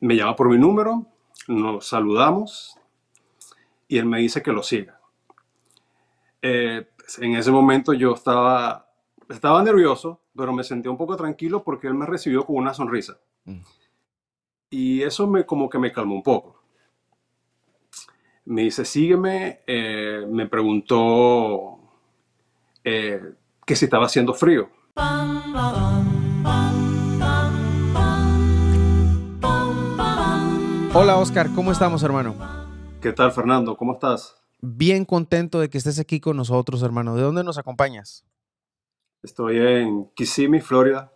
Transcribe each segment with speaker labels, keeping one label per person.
Speaker 1: me llama por mi número, nos saludamos y él me dice que lo siga. Eh, pues, en ese momento yo estaba, estaba nervioso, pero me sentí un poco tranquilo porque él me recibió con una sonrisa. Mm. Y eso me, como que me calmó un poco. Me dice, sígueme, eh, me preguntó eh, que si estaba haciendo frío.
Speaker 2: Hola Oscar, ¿cómo estamos hermano?
Speaker 1: ¿Qué tal Fernando? ¿Cómo estás?
Speaker 2: Bien contento de que estés aquí con nosotros hermano. ¿De dónde nos acompañas?
Speaker 1: Estoy en Kissimmee, Florida.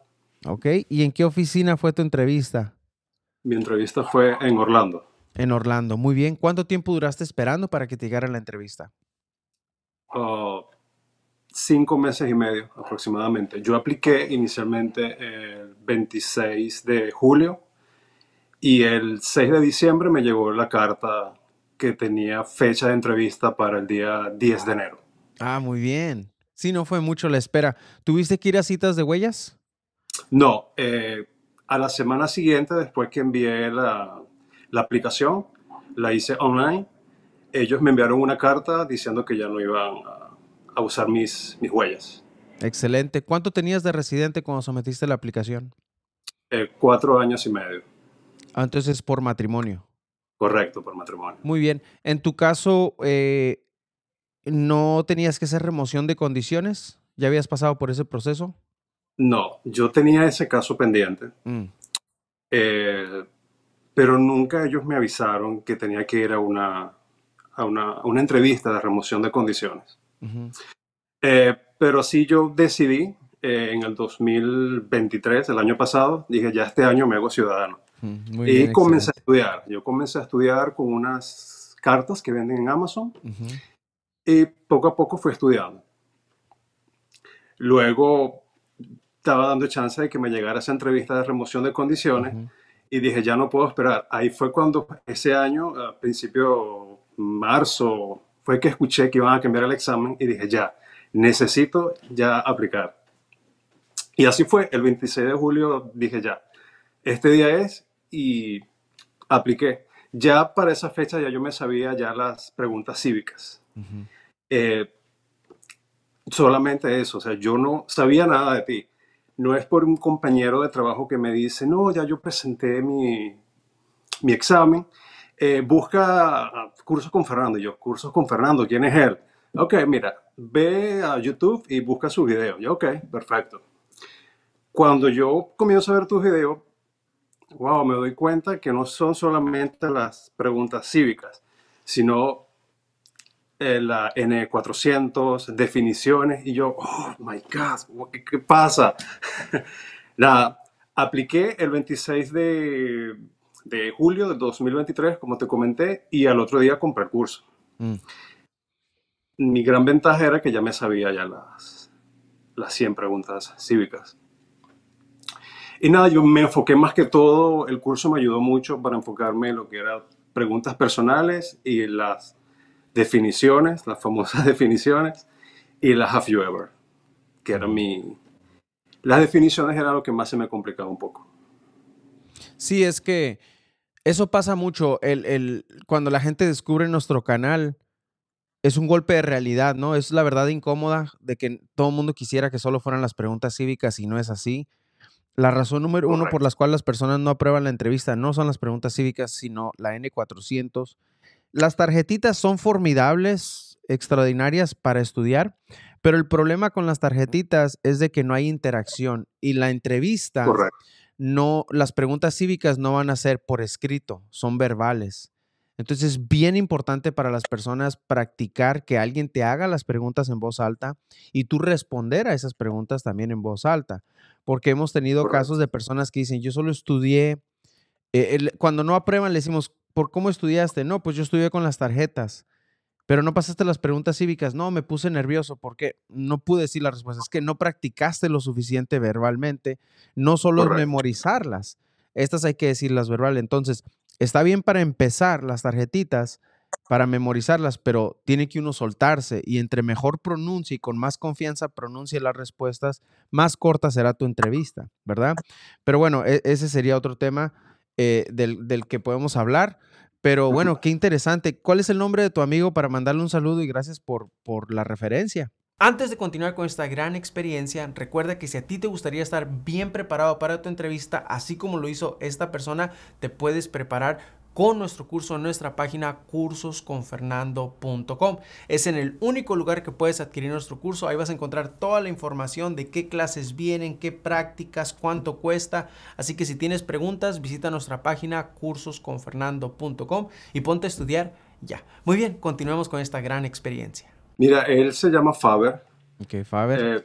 Speaker 2: Ok, ¿y en qué oficina fue tu entrevista?
Speaker 1: Mi entrevista fue en Orlando.
Speaker 2: En Orlando, muy bien. ¿Cuánto tiempo duraste esperando para que te llegara la entrevista?
Speaker 1: Oh, cinco meses y medio aproximadamente. Yo apliqué inicialmente el 26 de julio y el 6 de diciembre me llegó la carta que tenía fecha de entrevista para el día 10 de enero.
Speaker 2: Ah, muy bien. Sí, no fue mucho la espera. ¿Tuviste que ir a citas de huellas?
Speaker 1: No, eh, a la semana siguiente, después que envié la, aplicación, la hice online, ellos me enviaron una carta diciendo que ya no iban a, usar mis, mis huellas.
Speaker 2: Excelente. ¿Cuánto tenías de residente cuando sometiste la aplicación?
Speaker 1: Eh, cuatro años y medio.
Speaker 2: Ah, entonces por matrimonio.
Speaker 1: Correcto, por matrimonio. Muy
Speaker 2: bien. En tu caso, eh, ¿no tenías que hacer remoción de condiciones? ¿Ya habías pasado por ese proceso?
Speaker 1: No, yo tenía ese caso pendiente. Mm. Eh, pero nunca ellos me avisaron que tenía que ir a una, a una, entrevista de remoción de condiciones. Eh, pero sí yo decidí en el 2023, el año pasado, dije, ya este año me hago ciudadano
Speaker 2: y comencé
Speaker 1: a estudiar. Yo comencé a estudiar con unas cartas que venden en Amazon y poco a poco fui estudiando. Luego estaba dando chance de que me llegara esa entrevista de remoción de condiciones y dije, ya no puedo esperar. Ahí fue cuando ese año, a principio marzo, fue que escuché que iban a cambiar el examen y dije, ya, necesito ya aplicar. Y así fue, el 26 de julio dije, ya, este día es y apliqué. Ya para esa fecha ya yo me sabía ya las preguntas cívicas. Eh, solamente eso, o sea, yo no sabía nada de ti. No es por un compañero de trabajo que me dice, no, ya yo presenté mi, examen, eh, busca cursos con Fernando. yo, cursos con Fernando, ¿quién es él? Ok, mira, ve a YouTube y busca su video. Yo, ok, perfecto. Cuando yo comienzo a ver tus videos, wow, me doy cuenta que no son solamente las preguntas cívicas, sino eh, la N400, definiciones, y yo, oh my God, ¿qué, pasa? la, apliqué el 26 de, de, julio de 2023, como te comenté, y al otro día compré el curso. Mm. Mi gran ventaja era que ya me sabía ya las, las 100 preguntas cívicas. Y nada, yo me enfoqué más que todo, el curso me ayudó mucho para enfocarme en lo que eran preguntas personales y las definiciones, las famosas definiciones, y las have you ever, que era mi... Las definiciones era lo que más se me complicaba un poco.
Speaker 2: Sí, es que eso pasa mucho. El, cuando la gente descubre nuestro canal, es un golpe de realidad, ¿no? Es la verdad incómoda de que todo el mundo quisiera que solo fueran las preguntas cívicas y no es así. La razón número uno por la cual las personas no aprueban la entrevista no son las preguntas cívicas, sino la N400. Las tarjetitas son formidables, extraordinarias para estudiar, pero el problema con las tarjetitas es de que no hay interacción y la entrevista, no, las preguntas cívicas no van a ser por escrito, son verbales. Entonces es bien importante para las personas practicar que alguien te haga las preguntas en voz alta y tú responder a esas preguntas también en voz alta, porque hemos tenido casos de personas que dicen, yo solo estudié, eh, cuando no aprueban le decimos, ¿por cómo estudiaste? No, pues yo estudié con las tarjetas, pero no pasaste las preguntas cívicas, no, me puse nervioso porque no pude decir las respuestas, es que no practicaste lo suficiente verbalmente, no solo memorizarlas estas hay que decirlas verbalmente. Entonces, está bien para empezar las tarjetitas, para memorizarlas, pero tiene que uno soltarse y entre mejor pronuncie y con más confianza pronuncie las respuestas, más corta será tu entrevista, ¿verdad? Pero bueno, e-, ese sería otro tema eh, del, del, que podemos hablar. Pero bueno, qué interesante. ¿Cuál es el nombre de tu amigo para mandarle un saludo y gracias por, por la referencia? Antes de continuar con esta gran experiencia, recuerda que si a ti te gustaría estar bien preparado para tu entrevista, así como lo hizo esta persona, te puedes preparar con nuestro curso en nuestra página cursosconfernando.com. Es en el único lugar que puedes adquirir nuestro curso. Ahí vas a encontrar toda la información de qué clases vienen, qué prácticas, cuánto cuesta. Así que si tienes preguntas, visita nuestra página cursosconfernando.com y ponte a estudiar ya. Muy bien, continuemos con esta gran experiencia.
Speaker 1: Mira, él se llama Faber. Okay, Faber. Eh,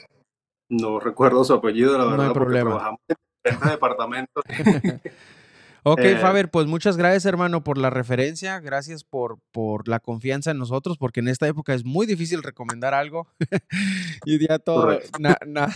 Speaker 1: no recuerdo su apellido, la verdad, no hay problema. trabajamos en este departamento.
Speaker 2: ok, eh, Faber, pues muchas gracias, hermano, por la referencia. Gracias por, por la confianza en nosotros, porque en esta época es muy difícil recomendar algo. y ya todo, nada,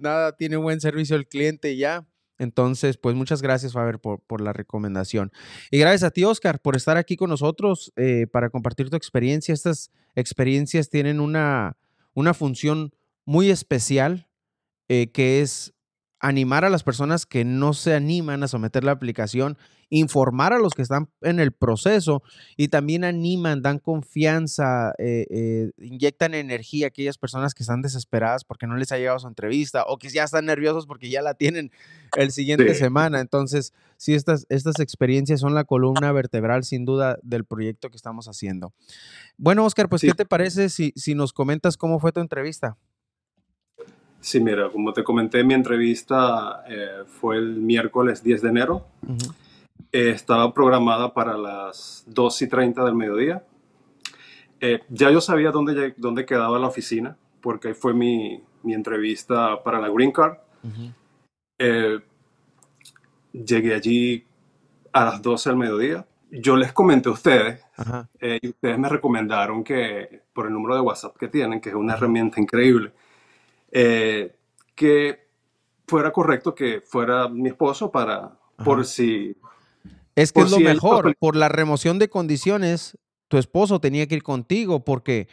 Speaker 2: nada tiene buen servicio el cliente ya. Entonces, pues muchas gracias, Faber, por, por la recomendación. Y gracias a ti, Oscar, por estar aquí con nosotros eh, para compartir tu experiencia. Estas experiencias tienen una, una función muy especial, eh, que es animar a las personas que no se animan a someter la aplicación, informar a los que están en el proceso y también animan, dan confianza, eh, eh, inyectan energía a aquellas personas que están desesperadas porque no les ha llegado su entrevista o que ya están nerviosos porque ya la tienen el siguiente semana. Entonces, sí, estas, estas experiencias son la columna vertebral sin duda del proyecto que estamos haciendo. Bueno, Oscar, pues, ¿qué te parece si, si nos comentas cómo fue tu entrevista?
Speaker 1: Sí, mira, como te comenté, mi entrevista eh, fue el miércoles 10 de enero. Eh, estaba programada para las 2 y 30 del mediodía. Eh, ya yo sabía dónde, dónde quedaba la oficina, porque ahí fue mi, mi entrevista para la Green Card. llegué allí a las 12 del mediodía. Yo les comenté a ustedes, y ustedes me recomendaron que, por el número de WhatsApp que tienen, que es una herramienta increíble, eh, que fuera correcto que fuera mi esposo para, por si... Es que es lo mejor,
Speaker 2: por la remoción de condiciones, tu esposo tenía que ir contigo porque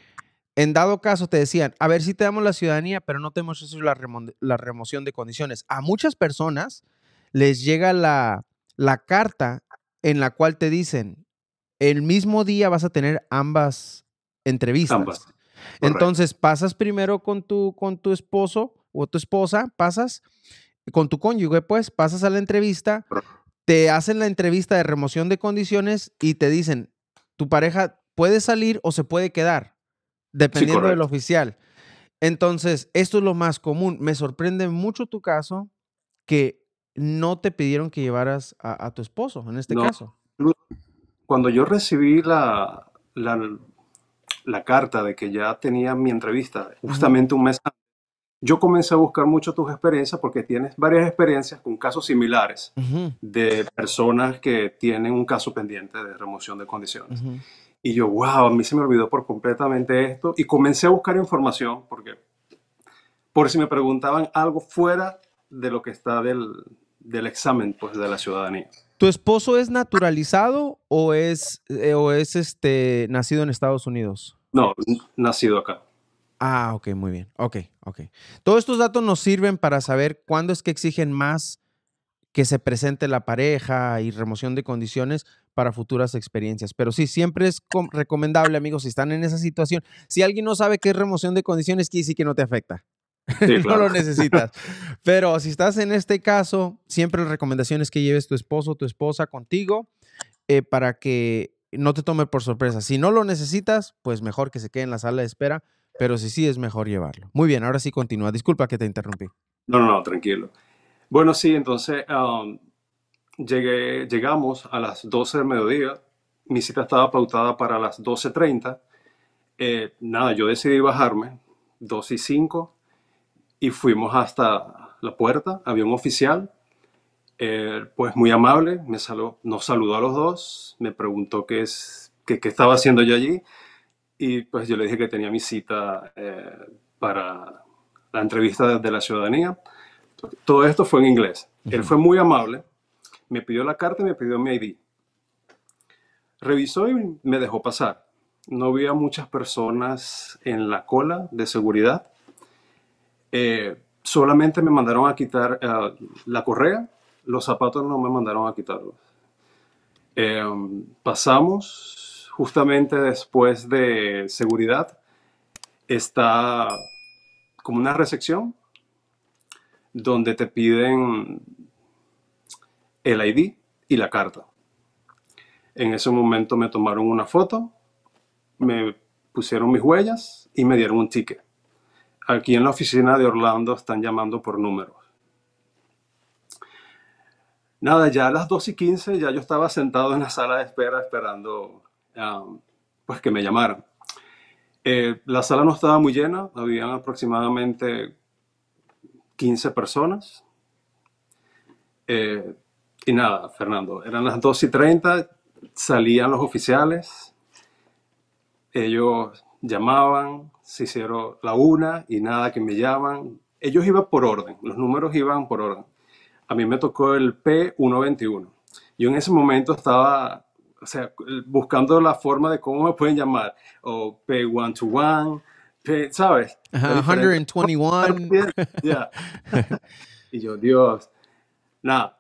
Speaker 2: en dado caso te decían, a ver si te damos la ciudadanía, pero no tenemos la, remoción de condiciones. A muchas personas les llega la, la carta en la cual te dicen, el mismo día vas a tener ambas entrevistas. Entonces, pasas primero con tu, con tu esposo o tu esposa, pasas con tu cónyuge, pues, pasas a la entrevista, te hacen la entrevista de remoción de condiciones y te dicen, tu pareja puede salir o se puede quedar, dependiendo del oficial. Entonces, esto es lo más común. Me sorprende mucho tu caso que no te pidieron que llevaras a, tu esposo, en este caso.
Speaker 1: Cuando yo recibí la, la, la carta de que ya tenía mi entrevista justamente un mes antes, yo comencé a buscar mucho tus experiencias porque tienes varias experiencias con casos similares de personas que tienen un caso pendiente de remoción de condiciones. Y yo, wow, a mí se me olvidó por completamente esto y comencé a buscar información porque por si me preguntaban algo fuera de lo que está del, del examen pues, de la ciudadanía.
Speaker 2: ¿Tu esposo es naturalizado o es, eh, o es este, nacido en Estados Unidos?
Speaker 1: No, nacido acá.
Speaker 2: Ah, ok, muy bien. Ok, ok. Todos estos datos nos sirven para saber cuándo es que exigen más que se presente la pareja y remoción de condiciones para futuras experiencias. Pero sí, siempre es recomendable, amigos, si están en esa situación. Si alguien no sabe qué es remoción de condiciones, quiere decir que no te afecta. no lo necesitas. Pero si estás en este caso, siempre la recomendación es que lleves tu esposo o tu esposa contigo eh, para que no te tome por sorpresa. Si no lo necesitas, pues mejor que se quede en la sala de espera, pero si sí es mejor llevarlo. Muy bien, ahora sí continúa. Disculpa que te interrumpí.
Speaker 1: No, no, no, tranquilo. Bueno, sí, entonces um, llegué, llegamos a las 12 del mediodía. Mi cita estaba pautada para las 12.30. Eh, nada, yo decidí bajarme, 2 y 5 y fuimos hasta la puerta, había un oficial, eh, pues muy amable, nos saludó a los dos, me preguntó qué, es, qué, estaba haciendo yo allí y pues yo le dije que tenía mi cita eh, para la entrevista de la ciudadanía. Todo esto fue en inglés. Él fue muy amable, me pidió la carta y me pidió mi ID. Revisó y me dejó pasar. No había muchas personas en la cola de seguridad eh, solamente me mandaron a quitar eh, la correa, los zapatos no me mandaron a quitarlos. Eh, pasamos justamente después de seguridad, está como una recepción donde te piden el ID y la carta. En ese momento me tomaron una foto, me pusieron mis huellas y me dieron un ticket aquí en la oficina de Orlando están llamando por números. Nada, ya a las 2 y 15 ya yo estaba sentado en la sala de espera esperando ah, pues que me llamaran. Eh, la sala no estaba muy llena, habían aproximadamente 15 personas. Eh, y nada, Fernando, eran las 2 y 30, salían los oficiales, ellos llamaban, se hicieron la una y nada que me llaman. Ellos iban por orden, los números iban por orden. A mí me tocó el P121. Yo en ese momento estaba o sea, buscando la forma de cómo me pueden llamar, o P121, P, ¿sabes?
Speaker 2: 121.
Speaker 1: y yo, Dios, nada.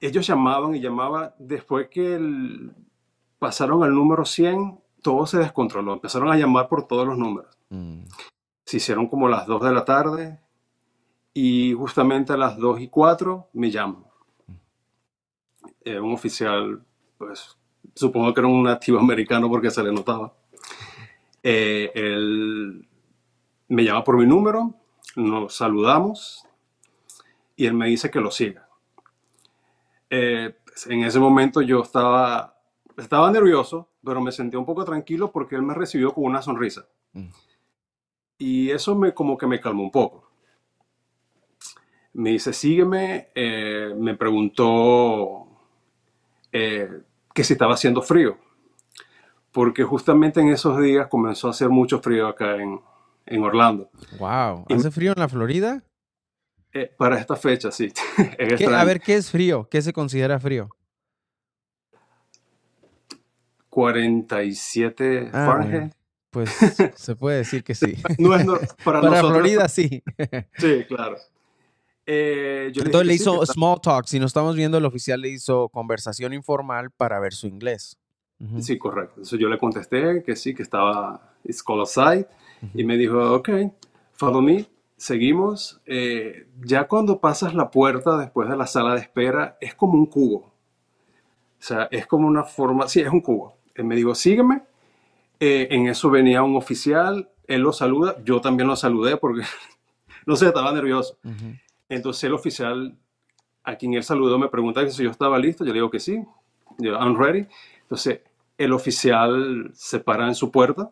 Speaker 1: Ellos llamaban y llamaban después que pasaron al número 100, todo se descontroló. Empezaron a llamar por todos los números. Mm. Se hicieron como las 2 de la tarde y justamente a las 2 y 4 me llaman. Mm. Eh, un oficial, pues supongo que era un nativo americano porque se le notaba. Eh, él me llama por mi número, nos saludamos y él me dice que lo siga. Eh, pues, en ese momento yo estaba, estaba nervioso, pero me sentí un poco tranquilo porque él me recibió con una sonrisa. Mm. Y eso me como que me calmó un poco. Me dice, sígueme, eh, me preguntó eh, que si estaba haciendo frío, porque justamente en esos días comenzó a hacer mucho frío acá en, Orlando.
Speaker 2: ¡Wow! ¿Hace frío en la Florida?
Speaker 1: Eh, para esta fecha, sí. Este a ver,
Speaker 2: ¿qué es frío? ¿Qué se considera frío?
Speaker 1: 47 ah, Fahrenheit.
Speaker 2: Pues se puede decir que sí. no es, para, para Florida sí.
Speaker 1: sí, claro.
Speaker 2: Eh, Entonces le, hizo small talk. Si no estamos viendo, el oficial le hizo conversación informal para ver su inglés.
Speaker 1: Sí, correcto. Entonces yo le contesté que sí, que estaba Y me dijo, ok, follow me. Seguimos. Eh, ya cuando pasas la puerta después de la sala de espera, es como un cubo. O sea, es como una forma, sí, es un cubo. Él me dijo, sígueme. Eh, en eso venía un oficial, él lo saluda, yo también lo saludé porque, no sé, estaba nervioso. Entonces el oficial a quien él saludó me pregunta si yo estaba listo, yo le digo que sí, yo, I'm ready. Entonces el oficial se para en su puerta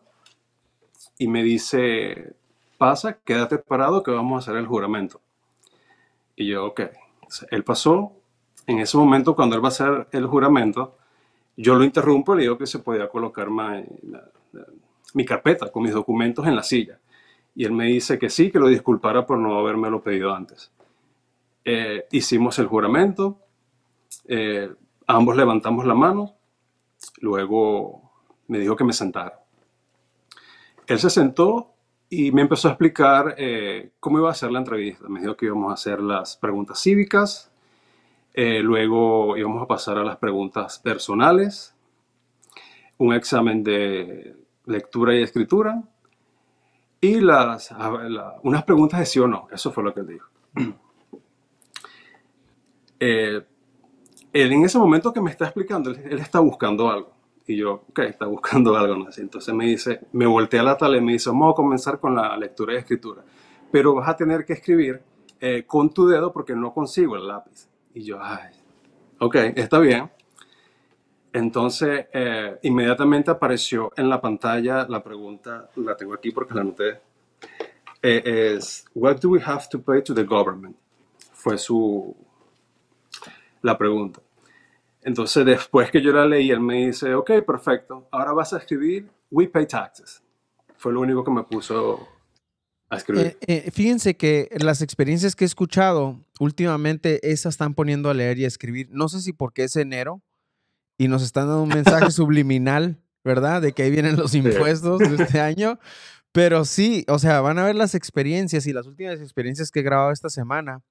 Speaker 1: y me dice, pasa, quédate parado que vamos a hacer el juramento. Y yo, ok. él pasó, en ese momento cuando él va a hacer el juramento, yo lo interrumpo y le digo que se podía colocar eh, mi carpeta con mis documentos en la silla. Y él me dice que sí, que lo disculpara por no haberme lo pedido antes. Eh, hicimos el juramento, eh, ambos levantamos la mano, luego me dijo que me sentara. Él se sentó y me empezó a explicar cómo iba a ser la entrevista. Me dijo que íbamos a hacer las preguntas cívicas, eh, luego íbamos a pasar a las preguntas personales, un examen de lectura y escritura y unas preguntas de sí o no. Eso fue lo que él dijo. Eh, él en ese momento que me está explicando, él, está buscando algo. Y yo, ok, está buscando algo. ¿no? Entonces me dice, me a la tabla y me dice, vamos a comenzar con la lectura y escritura. Pero vas a tener que escribir eh, con tu dedo porque no consigo el lápiz. Y yo, ay, ok, está bien. Entonces, eh, inmediatamente apareció en la pantalla la pregunta, la tengo aquí porque la anoté, eh, es, what do we have to pay to the government? Fue su, la pregunta. Entonces, después que yo la leí, él me dice, ok, perfecto, ahora vas a escribir, we pay taxes. Fue lo único que me puso eh,
Speaker 2: eh, fíjense que las experiencias que he escuchado últimamente, esas están poniendo a leer y a escribir. No sé si porque es enero y nos están dando un mensaje subliminal, ¿verdad? De que ahí vienen los impuestos de este año. Pero sí, o sea, van a ver las experiencias y las últimas experiencias que he grabado esta semana.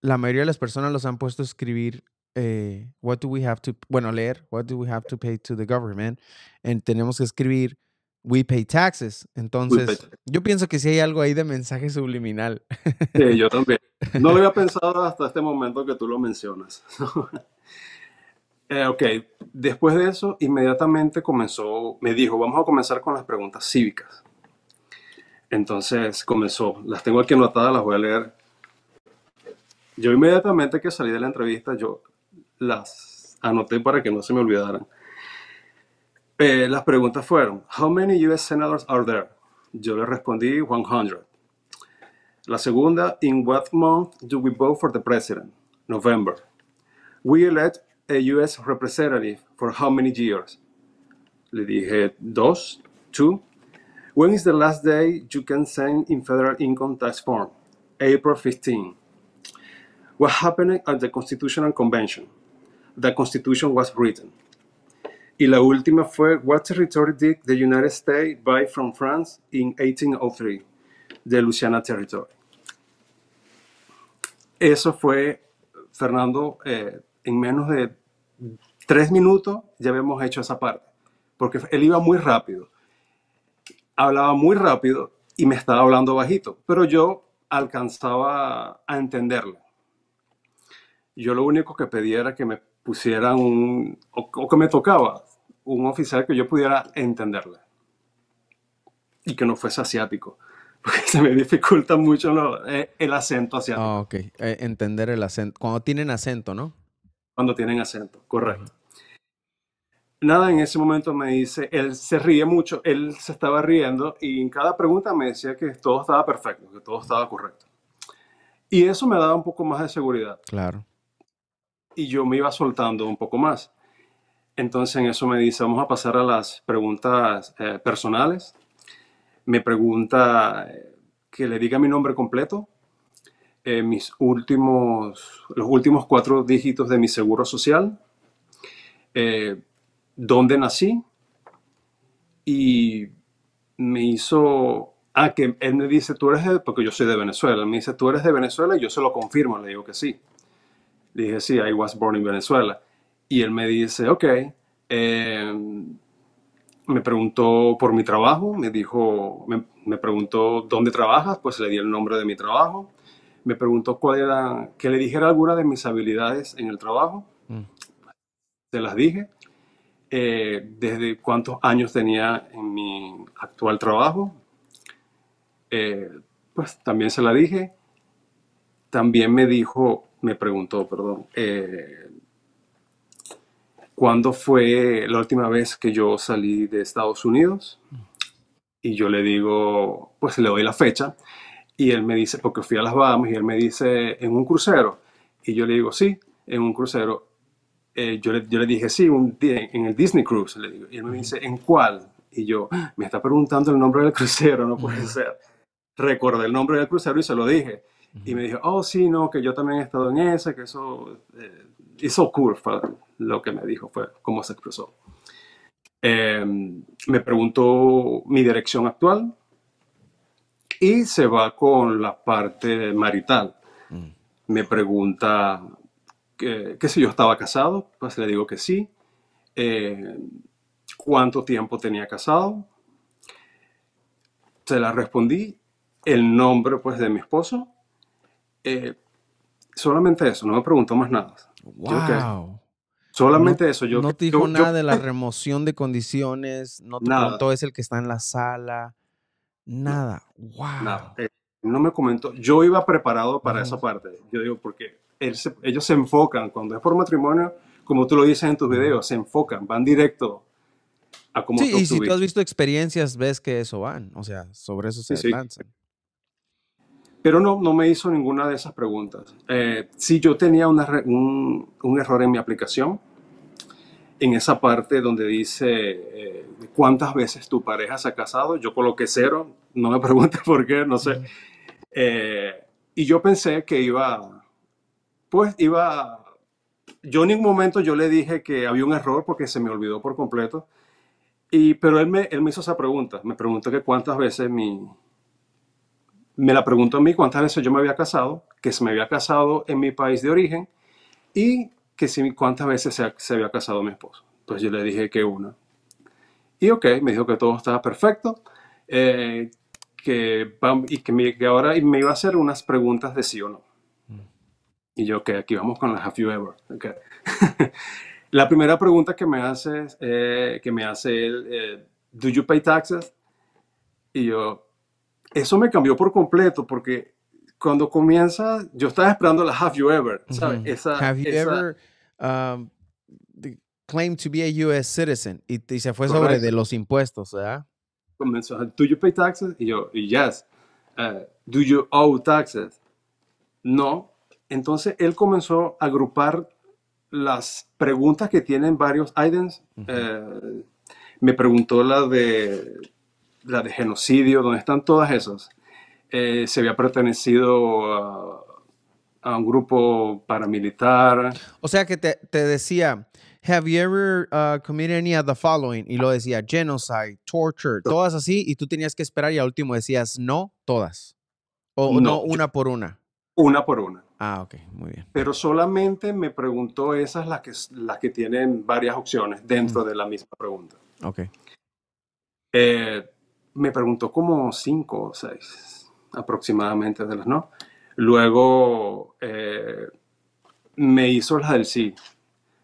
Speaker 2: La mayoría de las personas los han puesto a escribir eh, what do we have to, bueno, leer, what do we have to pay to the government? tenemos que escribir We pay taxes. Entonces, yo pienso que sí hay algo ahí de mensaje subliminal. Sí, yo también. No lo había
Speaker 1: pensado hasta este momento que tú lo mencionas. Eh, ok, después de eso, inmediatamente comenzó, me dijo, vamos a comenzar con las preguntas cívicas. Entonces comenzó, las tengo aquí anotadas, las voy a leer. Yo inmediatamente que salí de la entrevista, yo las anoté para que no se me olvidaran. Eh, las preguntas fueron, how many US senators are there? Yo le respondí 100. La segunda, in what month do we vote for the president? November. We elect a US representative for how many years? Le dije dos, two. When is the last day you can send in federal income tax form? April 15. What happened at the Constitutional Convention? The Constitution was written. Y la última fue What Territory Did the United States Buy from France in 1803, de Luciana Territory. Eso fue, Fernando, eh, en menos de tres minutos ya habíamos hecho esa parte, porque él iba muy rápido. Hablaba muy rápido y me estaba hablando bajito, pero yo alcanzaba a entenderlo. Yo lo único que pedía era que me pusiera un, o, que me tocaba un oficial que yo pudiera entenderle y que no fuese asiático, porque se me dificulta mucho eh, el acento
Speaker 2: asiático. Ah, ok, eh, entender el acento, cuando tienen acento, ¿no?
Speaker 1: Cuando tienen acento, correcto. Nada, en ese momento me dice, él se ríe mucho, él se estaba riendo y en cada pregunta me decía que todo estaba perfecto, que todo estaba correcto. Y eso me daba un poco más de seguridad. Claro y yo me iba soltando un poco más. Entonces en eso me dice, vamos a pasar a las preguntas eh, personales. Me pregunta eh, que le diga mi nombre completo, eh, mis últimos, los últimos cuatro dígitos de mi seguro social, eh, dónde nací y me hizo, ah, que él me dice, tú eres porque yo soy de Venezuela, me dice, tú eres de Venezuela y yo se lo confirmo, le digo que sí. Le dije, sí, I was born in Venezuela. Y él me dice, ok, eh, me preguntó por mi trabajo, me dijo, me, preguntó dónde trabajas, pues le di el nombre de mi trabajo, me preguntó cuál era, que le dijera alguna de mis habilidades en el trabajo, mm. se las dije, eh, desde cuántos años tenía en mi actual trabajo, eh, pues también se la dije, también me dijo me preguntó, perdón, eh, ¿cuándo fue la última vez que yo salí de Estados Unidos? Y yo le digo, pues le doy la fecha. Y él me dice, porque fui a las Bahamas, y él me dice, ¿en un crucero? Y yo le digo, sí, en un crucero. Eh, yo, le, yo, dije, sí, en el Disney Cruise. Y él me dice, ¿en cuál? Y yo, ah, me está preguntando el nombre del crucero, no puede ser. Recordé el nombre del crucero y se lo dije. Y me dijo, oh, sí, no, que yo también he estado en esa, que eso, eh, hizo eso lo que me dijo, fue cómo se expresó. Em, me preguntó mi dirección actual y se va con la parte marital. Mm. Me pregunta qué sé si yo estaba casado, pues le digo que sí. Em, ¿Cuánto tiempo tenía casado? Se la respondí el nombre pues de mi esposo eh, solamente eso, no me preguntó más nada. Wow.
Speaker 2: Solamente eso. Yo, no te dijo nada de la remoción de condiciones, no te nada. es el que está en la sala, nada. No,
Speaker 1: wow. Eh, no me comentó. Yo iba preparado para esa parte. Yo digo, porque ellos se enfocan, cuando es por matrimonio, como tú lo dices en tus videos, se enfocan, van directo a como Sí, y si tú has
Speaker 2: visto experiencias, ves que eso van. O sea, sobre eso se sí,
Speaker 1: pero no, no me hizo ninguna de esas preguntas. Eh, si yo tenía un, error en mi aplicación, en esa parte donde dice eh, cuántas veces tu pareja se ha casado, yo coloqué cero, no me preguntes por qué, no sé. Eh, y yo pensé que iba, pues iba, yo en ningún momento yo le dije que había un error porque se me olvidó por completo, y, pero él me, él me hizo esa pregunta, me preguntó que cuántas veces mi, me la pregunto a mí cuántas veces yo me había casado, que se me había casado en mi país de origen y que si, cuántas veces se, había casado mi esposo. Entonces yo le dije que una. Y ok, me dijo que todo estaba perfecto eh, que, y que, me, ahora me iba a hacer unas preguntas de sí o no. Mm. Y yo, ok, aquí vamos con las Have You Ever. la primera pregunta que me hace, eh, que me hace él, eh, ¿Do you pay taxes? Y yo, eso me cambió por completo porque cuando comienza, yo estaba esperando la Have You Ever, ¿sabes? have You Ever
Speaker 2: um, claimed to be a U.S. citizen y, se fue sobre de los impuestos, ¿verdad?
Speaker 1: Comenzó, ¿do you pay taxes? Y yo, yes. Uh, ¿Do you owe taxes? No. Entonces él comenzó a agrupar las preguntas que tienen varios items. Eh, me preguntó la de la de genocidio, ¿dónde están todas esas, eh, se había pertenecido a, un grupo paramilitar.
Speaker 2: O sea que te, decía, have you ever uh, committed any of the following? Y lo decía, genocide, torture, todas así, y tú tenías que esperar y al último decías, no, todas. O no, una por una. Una por una. Ah, ok, muy bien.
Speaker 1: Pero solamente me preguntó esas las que, las que tienen varias opciones dentro de la misma pregunta. Ok. Eh, me preguntó como cinco o seis aproximadamente de las no. Luego eh, me hizo las del sí.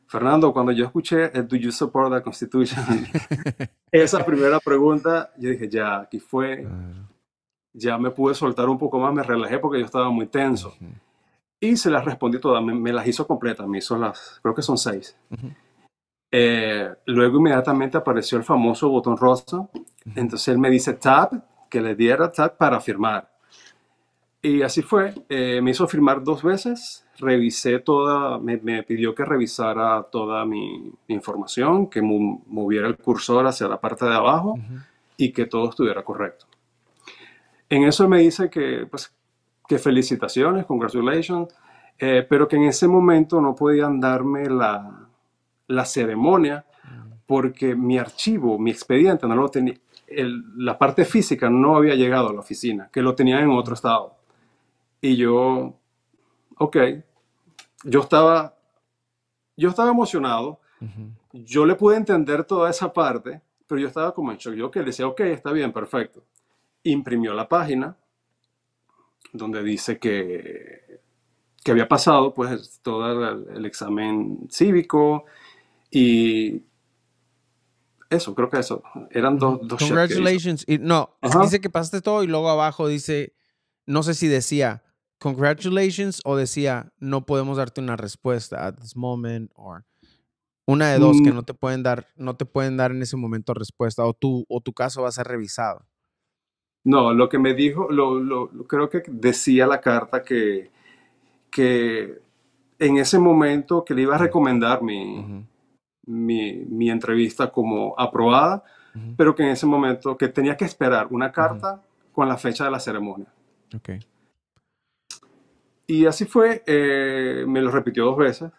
Speaker 1: Fernando, cuando yo escuché el Do You Support the Constitution, esa primera pregunta, yo dije, ya, aquí fue. Ya me pude soltar un poco más, me relajé porque yo estaba muy tenso. Y se las respondí todas, me, las hizo completas, me hizo las, creo que son seis. Eh, luego inmediatamente apareció el famoso botón rosa. Entonces él me dice tab, que le diera tab para firmar. Y así fue. Eh, me hizo firmar dos veces. Revisé toda, me, pidió que revisara toda mi, información, que moviera el cursor hacia la parte de abajo y que todo estuviera correcto. En eso me dice que, pues, que felicitaciones, congratulations, eh, pero que en ese momento no podían darme la, la ceremonia, mm. porque mi archivo, mi expediente, no lo tenía, la parte física no había llegado a la oficina, que lo tenía en otro estado. Y yo, ok, yo estaba, yo estaba emocionado, yo le pude entender toda esa parte, pero yo estaba como en shock. Yo que le decía, ok, está bien, perfecto. Imprimió la página donde dice que, que había pasado pues todo el examen cívico, y eso, creo que eso. Eran dos, dos Congratulations.
Speaker 2: no, dice que pasaste todo y luego abajo dice, no sé si decía congratulations o decía no podemos darte una respuesta at this moment o una de dos que mm. no te pueden dar, no te pueden dar en ese momento respuesta o tu o tu caso va a ser revisado.
Speaker 1: No, lo que me dijo, lo, lo, creo que decía la carta que, que en ese momento que le iba a recomendar mi, mi, entrevista como aprobada, pero que en ese momento que tenía que esperar una carta con la fecha de la ceremonia. Okay. Y así fue, eh, me lo repitió dos veces,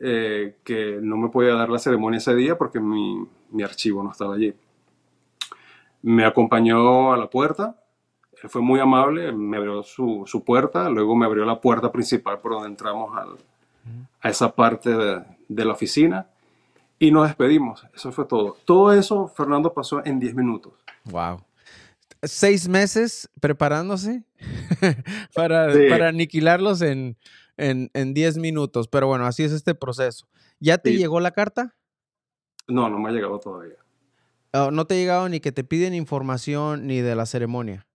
Speaker 1: eh, que no me podía dar la ceremonia ese día porque mi, archivo no estaba allí. Me acompañó a la puerta, fue muy amable, me abrió su, puerta, luego me abrió la puerta principal por donde entramos a esa parte de la oficina y nos despedimos. Eso fue todo. Todo eso, Fernando, pasó en 10 minutos. Wow.
Speaker 2: Seis meses preparándose para, aniquilarlos en, en, 10 minutos. Pero bueno, así es este proceso. ¿Ya te llegó la carta?
Speaker 1: No, no me ha llegado todavía.
Speaker 2: Oh, no te ha llegado ni que te piden información ni de la ceremonia.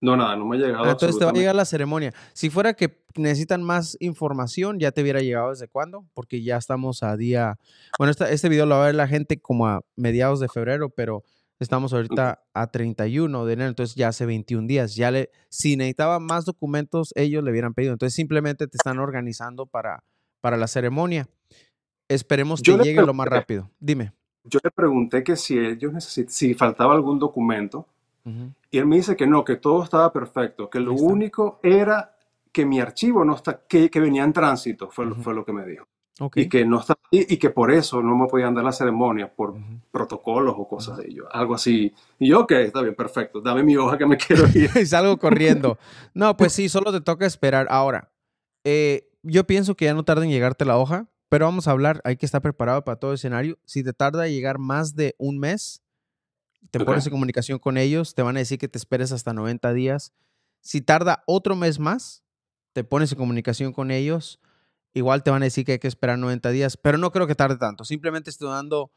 Speaker 1: No, nada, no me ha llegado. Ah, entonces te va a llegar
Speaker 2: la ceremonia. Si fuera que necesitan más información, ya te hubiera llegado desde cuándo, porque ya estamos a día. Bueno, este video lo va a ver la gente como a mediados de febrero, pero estamos ahorita a 31 de enero, entonces ya hace 21 días. Ya le, si necesitaba más documentos, ellos le hubieran pedido. Entonces simplemente te están organizando para, para la ceremonia. Esperemos que llegue lo más rápido. Dime.
Speaker 1: Yo le pregunté que si ellos necesitan, si faltaba algún documento. Y él me dice que no, que todo estaba perfecto, que lo único era que mi archivo no está, que, venía en tránsito, fue, lo que me dijo. Y que no está, y, que por eso no me podían dar la ceremonia, por protocolos o cosas de ello, algo así. Y yo, ok, está bien,
Speaker 2: perfecto, dame mi hoja que me quiero ir. y salgo corriendo. No, pues sí, solo te toca esperar. Ahora, eh, yo pienso que ya no tarda en llegarte la hoja, pero vamos a hablar, hay que estar preparado para todo escenario. Si te tarda en llegar más de un mes, te pones en comunicación con ellos, te van a decir que te esperes hasta 90 días. Si tarda otro mes más, te pones en comunicación con ellos, igual te van a decir que hay que esperar 90 días, pero no creo que tarde tanto. Simplemente estoy dando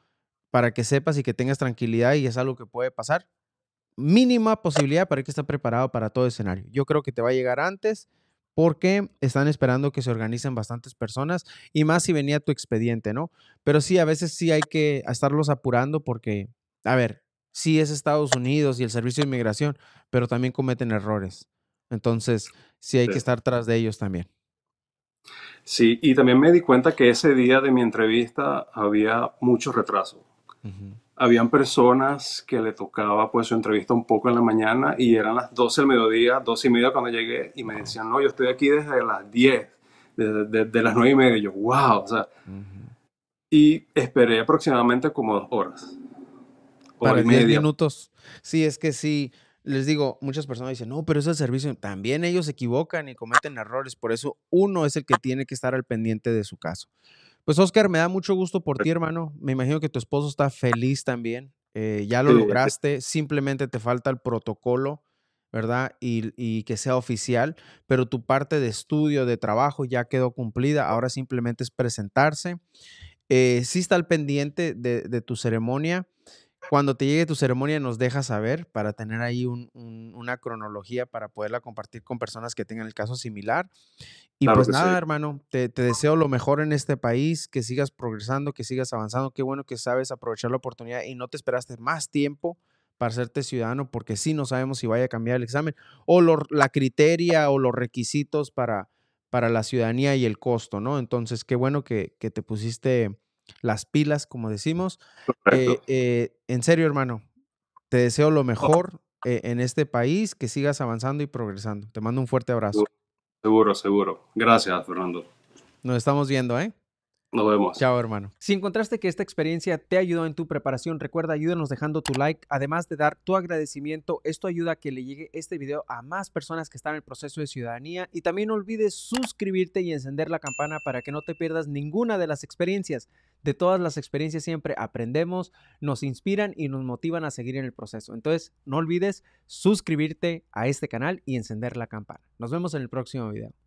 Speaker 2: para que sepas y que tengas tranquilidad y es algo que puede pasar. Mínima posibilidad, para que estés preparado para todo escenario. Yo creo que te va a llegar antes porque están esperando que se organicen bastantes personas y más si venía tu expediente, ¿no? Pero sí, a veces sí hay que estarlos apurando porque, a ver, sí es Estados Unidos y el Servicio de Inmigración, pero también cometen errores. Entonces, sí hay que estar tras de ellos también.
Speaker 1: Sí, y también me di cuenta que ese día de mi entrevista había mucho retraso. Habían personas que le tocaba pues su entrevista un poco en la mañana y eran las 12 del mediodía, 12 y media cuando llegué y me decían, no, yo estoy aquí desde las 10, desde las 9 y media. Y yo, wow, o sea, y esperé aproximadamente como dos horas. Para 10
Speaker 2: minutos. Sí, es que sí. Les digo, muchas personas dicen, no, pero es el servicio. También ellos se equivocan y cometen errores. Por eso uno es el que tiene que estar al pendiente de su caso. Pues Oscar, me da mucho gusto por ti, hermano. Me imagino que tu esposo está feliz también. Eh, ya lo lograste. Simplemente te falta el protocolo. ¿verdad? Y, que sea oficial, pero tu parte de estudio, de trabajo ya quedó cumplida, ahora simplemente es presentarse. Eh, sí está al pendiente de, tu ceremonia. Cuando te llegue tu ceremonia nos dejas saber para tener ahí una cronología para poderla compartir con personas que tengan el caso similar. Y pues nada, hermano, te, deseo lo mejor en este país, que sigas progresando, que sigas avanzando. Qué bueno que sabes aprovechar la oportunidad y no te esperaste más tiempo para hacerte ciudadano, porque sí no sabemos si vaya a cambiar el examen o la criteria o los requisitos para, la ciudadanía y el costo, ¿no? Entonces, qué bueno que te pusiste las pilas, como decimos. Eh, eh, en serio, hermano, te deseo lo pues mejor eh, en este país, que sigas avanzando y progresando. Te mando un fuerte abrazo.
Speaker 1: Seguro, seguro. Gracias, Fernando.
Speaker 2: Nos estamos viendo, ¿eh? Nos vemos. Chao, hermano. Si encontraste que esta experiencia te ayudó en tu preparación, recuerda ayúdanos dejando tu like. Además de dar tu agradecimiento, esto ayuda a que le llegue este video a más personas que están en el proceso de ciudadanía. Y también no olvides suscribirte y encender la campana para que no te pierdas ninguna de las experiencias. De todas las experiencias siempre aprendemos, nos inspiran y nos motivan a seguir en el proceso. Entonces, no olvides suscribirte a este canal y encender la campana. Nos vemos en el próximo video.